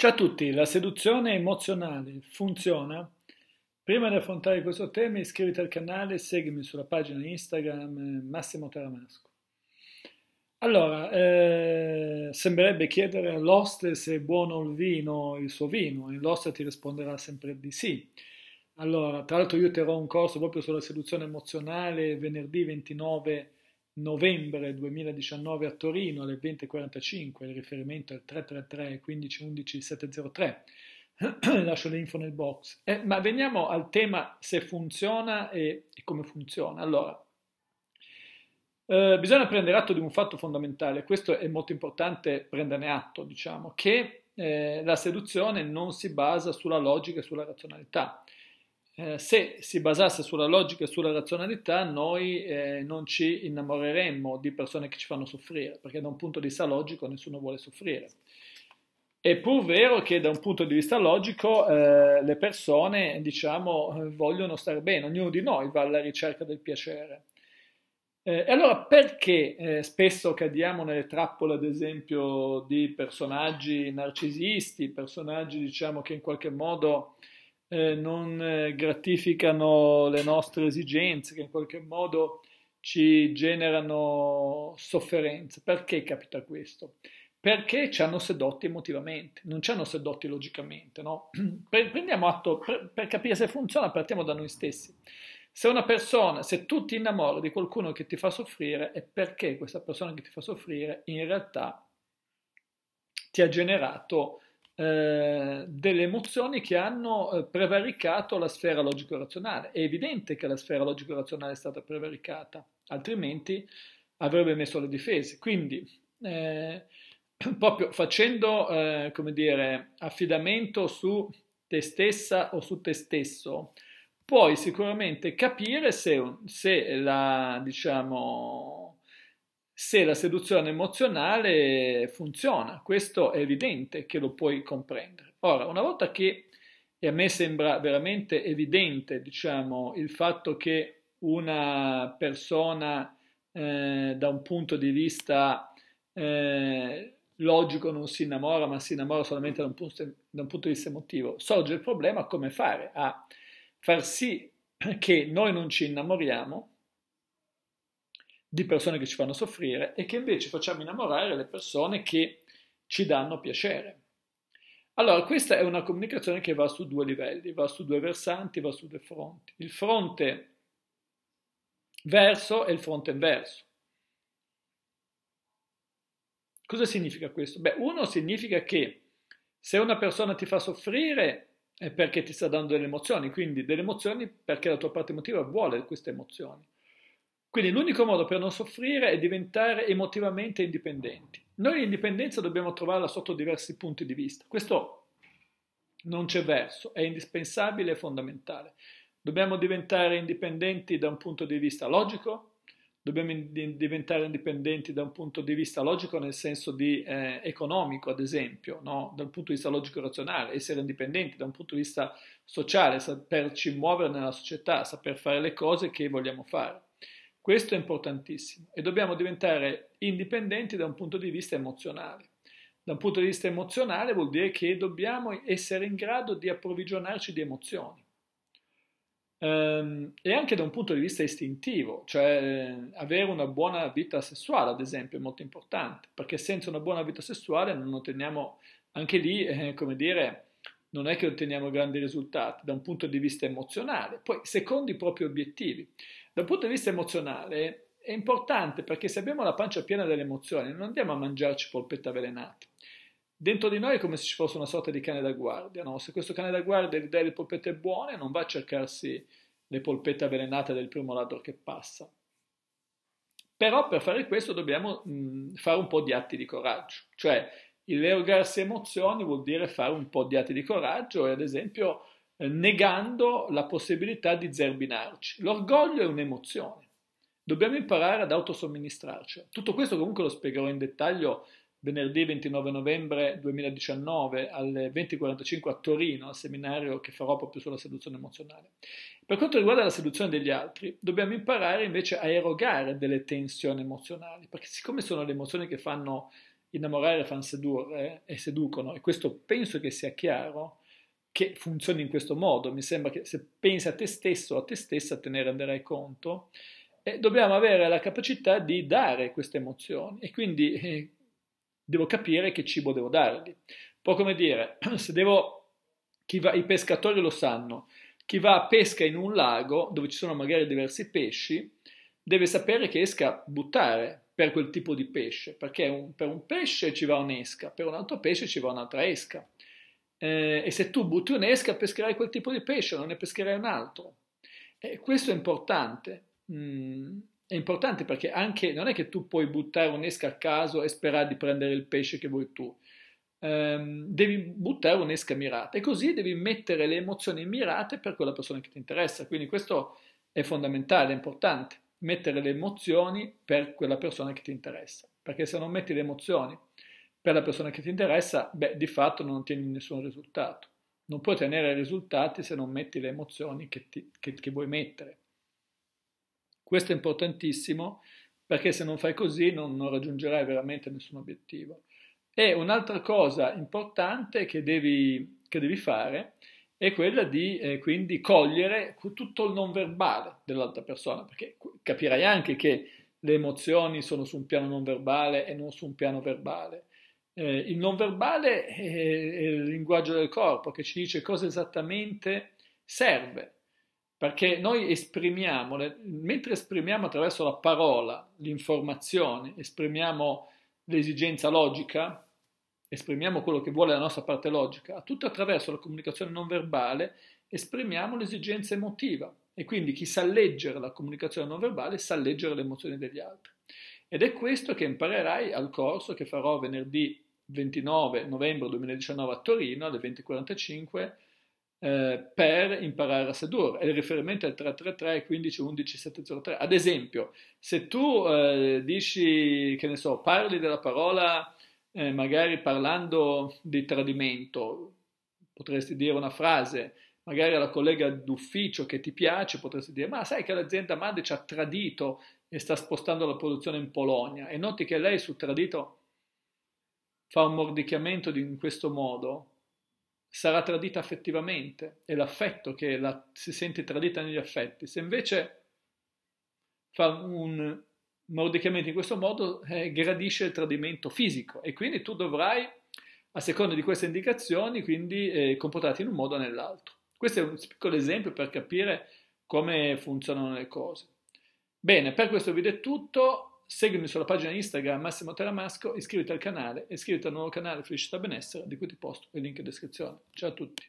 Ciao a tutti, la seduzione emozionale funziona? Prima di affrontare questo tema iscriviti al canale e seguimi sulla pagina Instagram eh, Massimo Taramasco. Allora, eh, sembrerebbe chiedere all'oste se è buono il vino, il suo vino, e l'oste ti risponderà sempre di sì. Allora, tra l'altro io terrò un corso proprio sulla seduzione emozionale venerdì 29 novembre 2019 a Torino alle 20.45, il riferimento è il 333 1511 703. Lascio le info nel box. Eh, ma veniamo al tema se funziona e, e come funziona. Allora, eh, bisogna prendere atto di un fatto fondamentale, questo è molto importante prenderne atto, diciamo, che eh, la seduzione non si basa sulla logica e sulla razionalità. Eh, se si basasse sulla logica e sulla razionalità, noi eh, non ci innamoreremmo di persone che ci fanno soffrire, perché da un punto di vista logico nessuno vuole soffrire. È pur vero che da un punto di vista logico eh, le persone, diciamo, vogliono stare bene, ognuno di noi va alla ricerca del piacere. Eh, e allora perché eh, spesso cadiamo nelle trappole, ad esempio, di personaggi narcisisti, personaggi, diciamo, che in qualche modo eh, non eh, gratificano le nostre esigenze, che in qualche modo ci generano sofferenza. Perché capita questo? Perché ci hanno sedotti emotivamente, non ci hanno sedotti logicamente. No? Prendiamo atto, per, per capire se funziona, partiamo da noi stessi. Se una persona, se tu ti innamori di qualcuno che ti fa soffrire, è perché questa persona che ti fa soffrire in realtà ti ha generato eh, delle emozioni che hanno eh, prevaricato la sfera logico-razionale. È evidente che la sfera logico-razionale è stata prevaricata, altrimenti avrebbe messo le difese. Quindi, eh, proprio facendo, eh, come dire, affidamento su te stessa o su te stesso, puoi sicuramente capire se, se la, diciamo, se la seduzione emozionale funziona. Questo è evidente che lo puoi comprendere. Ora, una volta che, e a me sembra veramente evidente, diciamo, il fatto che una persona eh, da un punto di vista eh, logico non si innamora, ma si innamora solamente da un, punto, da un punto di vista emotivo, sorge il problema come fare a far sì che noi non ci innamoriamo di persone che ci fanno soffrire e che invece facciamo innamorare le persone che ci danno piacere. Allora, questa è una comunicazione che va su due livelli, va su due versanti, va su due fronti. Il fronte verso e il fronte inverso. Cosa significa questo? Beh, uno significa che se una persona ti fa soffrire è perché ti sta dando delle emozioni, quindi delle emozioni perché la tua parte emotiva vuole queste emozioni. Quindi l'unico modo per non soffrire è diventare emotivamente indipendenti. Noi l'indipendenza dobbiamo trovarla sotto diversi punti di vista. Questo non c'è verso, è indispensabile e fondamentale. Dobbiamo diventare indipendenti da un punto di vista logico, dobbiamo in- diventare indipendenti da un punto di vista logico nel senso di eh, economico, ad esempio, no? dal punto di vista logico-razionale, essere indipendenti da un punto di vista sociale, saperci muovere nella società, saper fare le cose che vogliamo fare. Questo è importantissimo e dobbiamo diventare indipendenti da un punto di vista emozionale. Da un punto di vista emozionale vuol dire che dobbiamo essere in grado di approvvigionarci di emozioni. Ehm, e anche da un punto di vista istintivo, cioè ehm, avere una buona vita sessuale, ad esempio, è molto importante, perché senza una buona vita sessuale non otteniamo anche lì, eh, come dire, non è che otteniamo grandi risultati da un punto di vista emozionale, poi secondo i propri obiettivi. Da un punto di vista emozionale è importante perché se abbiamo la pancia piena delle emozioni non andiamo a mangiarci polpette avvelenate. Dentro di noi è come se ci fosse una sorta di cane da guardia, no? se questo cane da guardia gli dà le polpette buone non va a cercarsi le polpette avvelenate del primo ladro che passa. Però per fare questo dobbiamo mh, fare un po' di atti di coraggio, cioè L'erogarsi emozioni vuol dire fare un po' di atti di coraggio e ad esempio eh, negando la possibilità di zerbinarci. L'orgoglio è un'emozione. Dobbiamo imparare ad autosomministrarci. Tutto questo comunque lo spiegherò in dettaglio venerdì 29 novembre 2019 alle 20.45 a Torino al seminario che farò proprio sulla seduzione emozionale. Per quanto riguarda la seduzione degli altri, dobbiamo imparare invece a erogare delle tensioni emozionali, perché siccome sono le emozioni che fanno innamorare fan sedurre eh, e seducono, e questo penso che sia chiaro, che funzioni in questo modo. Mi sembra che se pensi a te stesso o a te stessa te ne renderai conto. E dobbiamo avere la capacità di dare queste emozioni e quindi eh, devo capire che cibo devo dargli. Poi come dire, se devo, chi va, i pescatori lo sanno, chi va a pesca in un lago dove ci sono magari diversi pesci, deve sapere che esca a buttare per quel tipo di pesce, perché un, per un pesce ci va un'esca, per un altro pesce ci va un'altra esca. Eh, e se tu butti un'esca pescherai quel tipo di pesce, non ne pescherai un altro. E questo è importante. Mm, è importante perché anche non è che tu puoi buttare un'esca a caso e sperare di prendere il pesce che vuoi tu. Um, devi buttare un'esca mirata e così devi mettere le emozioni mirate per quella persona che ti interessa. Quindi questo è fondamentale, è importante mettere le emozioni per quella persona che ti interessa. Perché se non metti le emozioni per la persona che ti interessa, beh, di fatto non ottieni nessun risultato. Non puoi ottenere risultati se non metti le emozioni che, ti, che, che vuoi mettere. Questo è importantissimo perché se non fai così non, non raggiungerai veramente nessun obiettivo. E un'altra cosa importante che devi, che devi fare è è quella di eh, quindi cogliere tutto il non verbale dell'altra persona, perché capirai anche che le emozioni sono su un piano non verbale e non su un piano verbale. Eh, il non verbale è, è il linguaggio del corpo che ci dice cosa esattamente serve, perché noi esprimiamo, mentre esprimiamo attraverso la parola l'informazione, esprimiamo l'esigenza logica, esprimiamo quello che vuole la nostra parte logica, tutto attraverso la comunicazione non verbale esprimiamo l'esigenza emotiva e quindi chi sa leggere la comunicazione non verbale sa leggere le emozioni degli altri. Ed è questo che imparerai al corso che farò venerdì 29 novembre 2019 a Torino alle 20.45 eh, per imparare a sedurre. E il riferimento è il 333 15 11 703. Ad esempio, se tu eh, dici, che ne so, parli della parola eh, magari parlando di tradimento, potresti dire una frase, magari alla collega d'ufficio che ti piace, potresti dire, ma sai che l'azienda madre ci ha tradito e sta spostando la produzione in Polonia e noti che lei sul tradito fa un mordicchiamento in questo modo, sarà tradita affettivamente, è l'affetto che la, si sente tradita negli affetti. Se invece fa un Mordecai in questo modo eh, gradisce il tradimento fisico e quindi tu dovrai, a seconda di queste indicazioni, quindi, eh, comportarti in un modo o nell'altro. Questo è un piccolo esempio per capire come funzionano le cose. Bene, per questo video è tutto. Seguimi sulla pagina Instagram Massimo Teramasco, iscriviti al canale e iscriviti al nuovo canale Felicità Benessere di cui ti posto il link in descrizione. Ciao a tutti!